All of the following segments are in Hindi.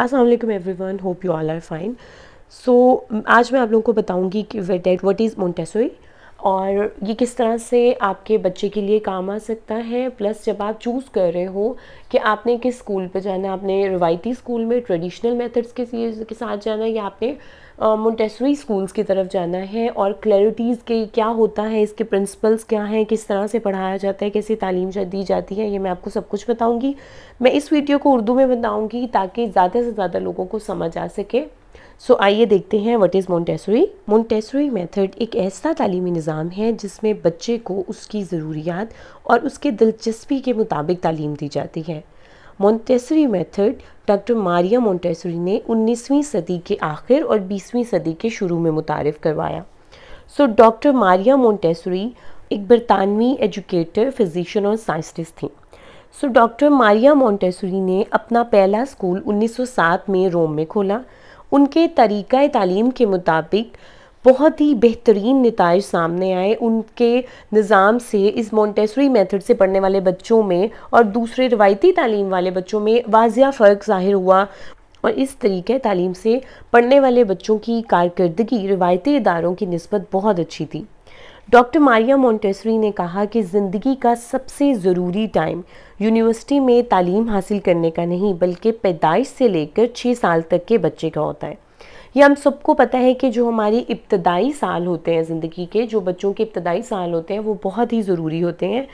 Aslam everyone hope you all are fine so आज मैं आप लोगों को बताऊंगी कि डेट वट इज़ मोन्टेसोई और ये किस तरह से आपके बच्चे के लिए काम आ सकता है प्लस जब आप चूज़ कर रहे हो कि आपने किस स्कूल पे जाना आपने रिवायती स्कूल में ट्रेडिशनल मेथड्स के के साथ जाना या आपने मोन्टेसरी स्कूल्स की तरफ जाना है और क्लैरिटीज़ के क्या होता है इसके प्रिंसिपल्स क्या हैं किस तरह से पढ़ाया जाता है कैसी तालीम दी जाती है ये मैं आपको सब कुछ बताऊँगी मैं इस वीडियो को उर्दू में बताऊँगी ताकि ज़्यादा से ज़्यादा लोगों को समझ आ सके सो so, आइए देखते हैं what is Montessori Montessori method एक ऐसा तालीमी निज़ाम है जिसमें बच्चे को उसकी ज़रूरियात और उसके दिलचस्पी के मुताबिक तालीम दी जाती है Montessori method doctor Maria Montessori ने 19वीं सदी के आखिर और 20वीं सदी के शुरू में मुतारफ़ करवाया so so, doctor Maria Montessori एक बरतानवी एजुकेटर फिजिशन और साइंटिस्ट थी so so, doctor Maria Montessori ने अपना पहला स्कूल 1907 में रोम में खोला उनके तरीक़ तालीम के मुताबिक बहुत ही बेहतरीन नतज सामने आए उनके निज़ाम से इस मोन्टेसरी मेथड से पढ़ने वाले बच्चों में और दूसरे रवायती तालीम वाले बच्चों में वाजिया फ़र्क ज़ाहिर हुआ और इस तरीक़े तालीम से पढ़ने वाले बच्चों की कारकर्दगी रवायती इदारों की नस्बत बहुत अच्छी थी डॉक्टर मारिया मोंटेसरी ने कहा कि ज़िंदगी का सबसे ज़रूरी टाइम यूनिवर्सिटी में तालीम हासिल करने का नहीं बल्कि पैदाइश से लेकर छः साल तक के बच्चे का होता है यह हम सबको पता है कि जो हमारी इब्तदाई साल होते हैं ज़िंदगी के जो बच्चों के इब्तदाई साल होते हैं वो बहुत ही ज़रूरी होते हैं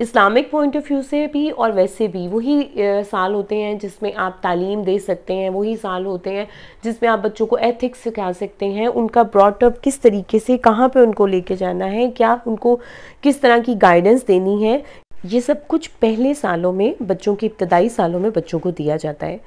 इस्लामिक पॉइंट ऑफ व्यू से भी और वैसे भी वही साल होते हैं जिसमें आप तालीम दे सकते हैं वही साल होते हैं जिसमें आप बच्चों को एथिक्स सिखा सकते हैं उनका ब्रॉटअप किस तरीके से कहाँ पे उनको लेके जाना है क्या उनको किस तरह की गाइडेंस देनी है ये सब कुछ पहले सालों में बच्चों के इब्तदाई सालों में बच्चों को दिया जाता है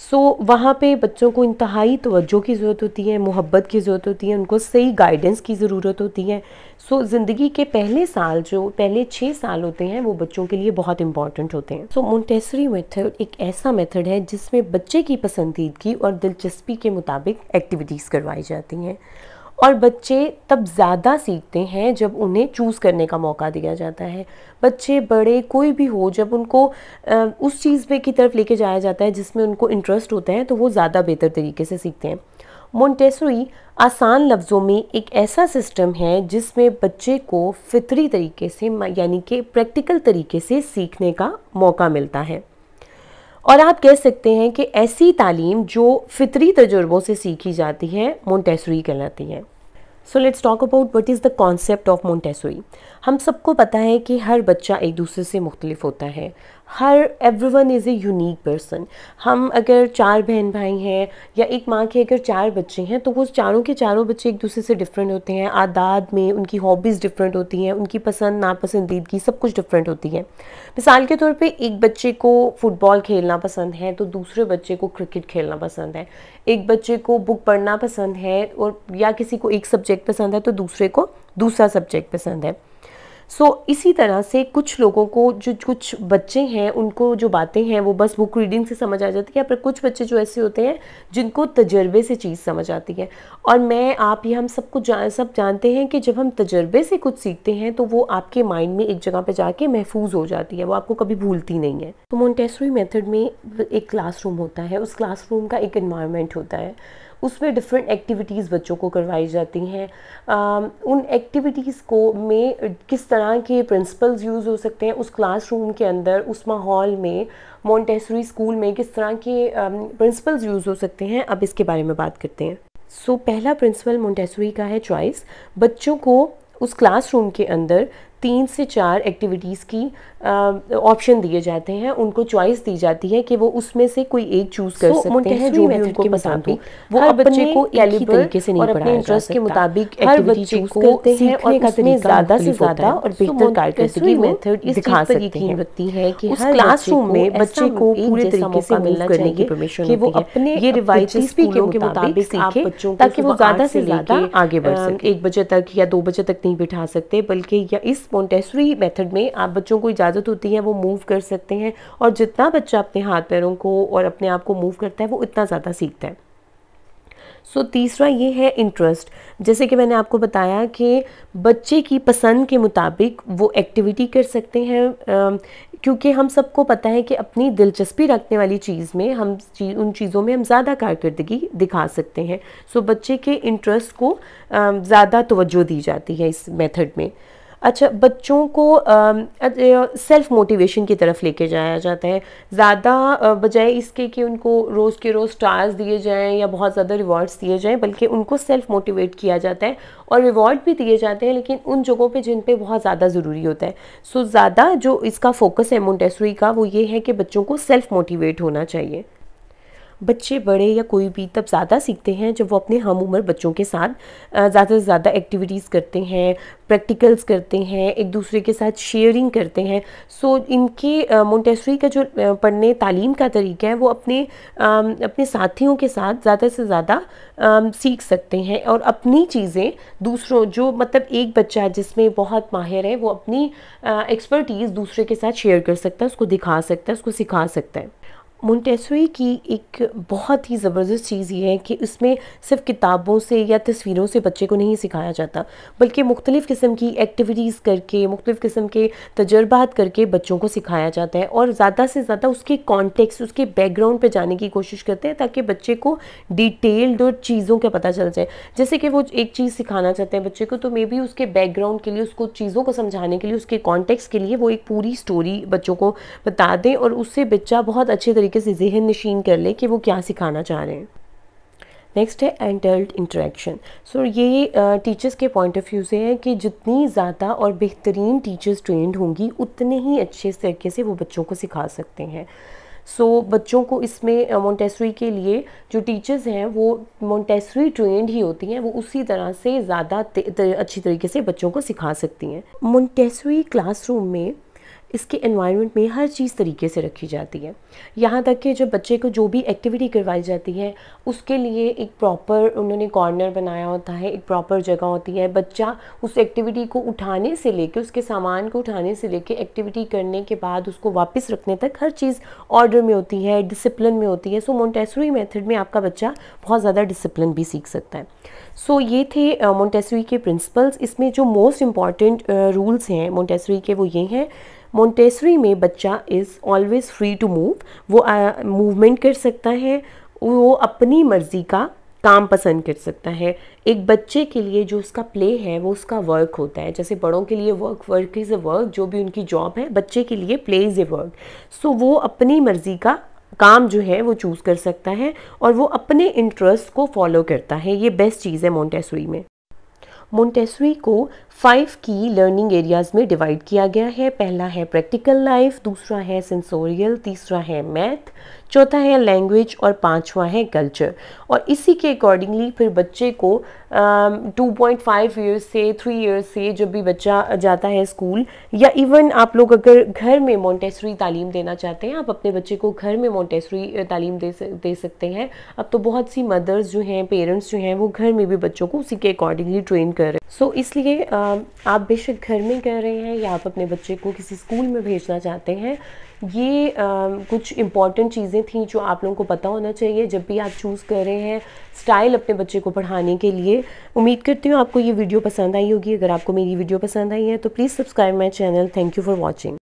सो so, वहाँ पे बच्चों को इंतहाई तोज्जो की ज़रूरत होती है मोहब्बत की ज़रूरत होती है उनको सही गाइडेंस की ज़रूरत होती है सो so, ज़िंदगी के पहले साल जो पहले छः साल होते हैं वो बच्चों के लिए बहुत इंपॉर्टेंट होते हैं सो so, मोन्टेसरी मेथड एक ऐसा मेथड है जिसमें बच्चे की पसंदीदगी और दिलचस्पी के मुताबिक एक्टिविटीज़ करवाई जाती हैं और बच्चे तब ज़्यादा सीखते हैं जब उन्हें चूज़ करने का मौका दिया जाता है बच्चे बड़े कोई भी हो जब उनको उस चीज़ पे की तरफ लेके जाया जाता है जिसमें उनको इंटरेस्ट होता है तो वो ज़्यादा बेहतर तरीके से सीखते हैं मोन्टेसरी आसान लफ्ज़ों में एक ऐसा सिस्टम है जिसमें बच्चे को फितरी तरीके से यानी कि प्रैक्टिकल तरीके से सीखने का मौका मिलता है और आप कह सकते हैं कि ऐसी तालीम जो फितरी तजुर्बों से सीखी जाती है मोन्टेसरी कहलाती है so let's talk about what is the concept of Montessori हम सबको पता है कि हर बच्चा एक दूसरे से मुख्तलिफ होता है हर every one is a unique person हम अगर चार बहन भाई हैं या एक माँ के अगर चार बच्चे हैं तो वो चारों के चारों बच्चे एक दूसरे से डिफरेंट होते हैं आदात में उनकी हॉबीज़ डिफरेंट होती हैं उनकी पसंद नापसंदीदगी सब कुछ डिफरेंट होती है मिसाल के तौर पे एक बच्चे को फ़ुटबॉल खेलना पसंद है तो दूसरे बच्चे को क्रिकेट खेलना पसंद है एक बच्चे को बुक पढ़ना पसंद है और या किसी को एक सब्जेक्ट पसंद है तो दूसरे को दूसरा सब्जेक्ट पसंद है सो so, इसी तरह से कुछ लोगों को जो कुछ बच्चे हैं उनको जो बातें हैं वो बस बुक रीडिंग से समझ आ जाती है पर कुछ बच्चे जो ऐसे होते हैं जिनको तजर्बे से चीज़ समझ आती है और मैं आप ये हम सबको जा सब जानते हैं कि जब हम तजर्बे से कुछ सीखते हैं तो वो आपके माइंड में एक जगह पर जाके महफूज हो जाती है वो आपको कभी भूलती नहीं है तो मोन्टेसरी मेथड में एक क्लासरूम होता है उस क्लासरूम का एक इन्वायरमेंट होता है उसमें डिफरेंट एक्टिविटीज़ बच्चों को करवाई जाती हैं उन एक्टिविटीज़ को में किस तरह के प्रिंसिपल्स यूज़ हो सकते हैं उस क्लासरूम के अंदर उस माहौल में मोन्टेसरी स्कूल में किस तरह के प्रिंसिपल्स यूज़ हो सकते हैं अब इसके बारे में बात करते हैं सो so, पहला प्रिंसिपल मोन्टेसरी का है चॉइस बच्चों को उस क्लासरूम के अंदर तीन से चार एक्टिविटीज़ की ऑप्शन दिए जाते हैं उनको चॉइस दी जाती है कि वो उसमें से कोई एक चूज कर so, सकते हैं जो भी उनको पसंद हो वो हर बच्चे को तरीके से नहीं पढ़ाया जा सकता के मुताबिक हर बच्चे को सीखने का तरीका ज़्यादा से ज़्यादा और बेहतर कारकर्दगी मेथड इस दिखा सकते हैं रखती है कि हर क्लासरूम में बच्चे को पूरे तरीके से मिलना करने की परमिशन कि वो अपने ये रिवायती स्कूलों के मुताबिक सीखे ताकि वो ज़्यादा से ज़्यादा आगे बढ़ सके एक बजे तक या दो बजे तक नहीं बिठा सकते बल्कि या इस मोन्टेसरी मेथड में आप बच्चों को इजाज़त होती है वो मूव कर सकते हैं और जितना बच्चा अपने हाथ पैरों को और अपने आप को मूव करता है वो इतना ज़्यादा सीखता है सो so, तीसरा ये है इंटरेस्ट जैसे कि मैंने आपको बताया कि बच्चे की पसंद के मुताबिक वो एक्टिविटी कर सकते हैं क्योंकि हम सबको पता है कि अपनी दिलचस्पी रखने वाली चीज़ में हम चीज उन चीज़ों में हम ज़्यादा कारकर्दगी दिखा सकते हैं सो so, बच्चे के इंटरेस्ट को ज़्यादा तोज्जो दी जाती है इस मेथड में अच्छा बच्चों को सेल्फ मोटिवेशन की तरफ लेके जाया जाता है ज़्यादा बजाय इसके कि उनको रोज़ के रोज़ स्टार्स दिए जाएं या बहुत ज़्यादा रिवॉर्ड्स दिए जाएं बल्कि उनको सेल्फ मोटिवेट किया जाता है और रिवॉर्ड भी दिए जाते हैं लेकिन उन जगहों पे जिन पे बहुत ज़्यादा ज़रूरी होता है सो ज़्यादा जो इसका फोकस है मोटेसरी का वो ये है कि बच्चों को सेल्फ मोटिवेट होना चाहिए बच्चे बड़े या कोई भी तब ज़्यादा सीखते हैं जब वो अपने हम उम्र बच्चों के साथ ज़्यादा से ज़्यादा एक्टिविटीज़ करते हैं प्रैक्टिकल्स करते हैं एक दूसरे के साथ शेयरिंग करते हैं सो इनके मोन्टेसरी का जो पढ़ने तालीम का तरीका है वो अपने अपने साथियों के साथ ज़्यादा से ज़्यादा सीख सकते हैं और अपनी चीज़ें दूसरों जो मतलब एक बच्चा जिसमें बहुत माहिर है वो अपनी एक्सपर्टीज़ दूसरे के साथ शेयर कर सकता है उसको दिखा सकता है उसको सिखा सकता है मुंटेसुई की एक बहुत ही ज़बरदस्त चीज़ ये है कि इसमें सिर्फ किताबों से या तस्वीरों से बच्चे को नहीं सिखाया जाता बल्कि मुख्तलिफ़ किस्म की एक्टिविटीज़ करके मुख्तलिफ़ किस्म के तजर्बात करके बच्चों को सिखाया जाता है और ज़्यादा से ज़्यादा उसके कॉन्टेक्स्ट उसके बैकग्राउंड पे जाने की कोशिश करते हैं ताकि बच्चे को डिटेल्ड और चीज़ों का पता चल जाए जैसे कि वो एक चीज़ सिखाना चाहते हैं बच्चे को तो मे बी उसके बैकग्राउंड के लिए उसको चीज़ों को समझाने के लिए उसके कॉन्टेक्स्ट के लिए वो एक पूरी स्टोरी बच्चों को बता दें और उससे बच्चा बहुत अच्छे तरीके तरीके से जहन नशीन कर ले कि वो क्या सिखाना चाह रहे हैं नेक्स्ट है एंडल्ट इंटरेक्शन सो ये टीचर्स uh, के पॉइंट ऑफ व्यू से है कि जितनी ज़्यादा और बेहतरीन टीचर्स ट्रेंड होंगी उतने ही अच्छे तरीके से वो बच्चों को सिखा सकते हैं सो so, बच्चों को इसमें मोंटेसरी के लिए जो टीचर्स हैं वो मोंटेसरी ट्रेंड ही होती हैं वो उसी तरह से ज़्यादा अच्छी तरीके से बच्चों को सिखा सकती हैं मोंटेसरी क्लासरूम में इसके एनवायरनमेंट में हर चीज़ तरीके से रखी जाती है यहाँ तक कि जो बच्चे को जो भी एक्टिविटी करवाई जाती है उसके लिए एक प्रॉपर उन्होंने कॉर्नर बनाया होता है एक प्रॉपर जगह होती है बच्चा उस एक्टिविटी को उठाने से लेके उसके सामान को उठाने से लेके एक्टिविटी करने के बाद उसको वापस रखने तक हर चीज़ ऑर्डर में होती है डिसिप्लिन में होती है सो मोन्टेसरी मेथड में आपका बच्चा बहुत ज़्यादा डिसिप्लिन भी सीख सकता है सो so, ये थे मोन्टेसरी के प्रिंसिपल्स इसमें जो मोस्ट इम्पॉर्टेंट रूल्स हैं मोन्टेसरी के वो ये हैं मोन्टेसरी में बच्चा is always free to move वो मूवमेंट कर सकता है वो अपनी मर्ज़ी का काम पसंद कर सकता है एक बच्चे के लिए जो उसका प्ले है वो उसका वर्क होता है जैसे बड़ों के लिए work work is a work जो भी उनकी जॉब है बच्चे के लिए play is a work so वो अपनी मर्ज़ी का काम जो है वो चूज़ कर सकता है और वो अपने इंटरेस्ट को फॉलो करता है ये बेस्ट चीज़ है मोन्टेसरी में मोन्टेसरी को फाइव की लर्निंग एरियाज़ में डिवाइड किया गया है पहला है प्रैक्टिकल लाइफ दूसरा है सेंसोरियल तीसरा है मैथ चौथा है लैंग्वेज और पांचवा है कल्चर और इसी के अकॉर्डिंगली फिर बच्चे को टू पॉइंट फाइव ईयर्स से थ्री ईयर्स से जब भी बच्चा जाता है स्कूल या इवन आप लोग अगर घर में मोन्टेसरी तालीम देना चाहते हैं आप अपने बच्चे को घर में मोन्टेसरी तालीम दे दे सकते हैं अब तो बहुत सी मदर्स जो हैं पेरेंट्स जो हैं वो घर में भी बच्चों को उसी के अकॉर्डिंगली ट्रेन कर रहे हैं सो so, इसलिए आ, Um, आप बेशक घर में कर रहे हैं या आप अपने बच्चे को किसी स्कूल में भेजना चाहते हैं ये आ, um, कुछ इम्पॉर्टेंट चीज़ें थी जो आप लोगों को पता होना चाहिए जब भी आप चूज़ कर रहे हैं स्टाइल अपने बच्चे को पढ़ाने के लिए उम्मीद करती हूँ आपको ये वीडियो पसंद आई होगी अगर आपको मेरी वीडियो पसंद आई है तो please subscribe my channel thank you for watching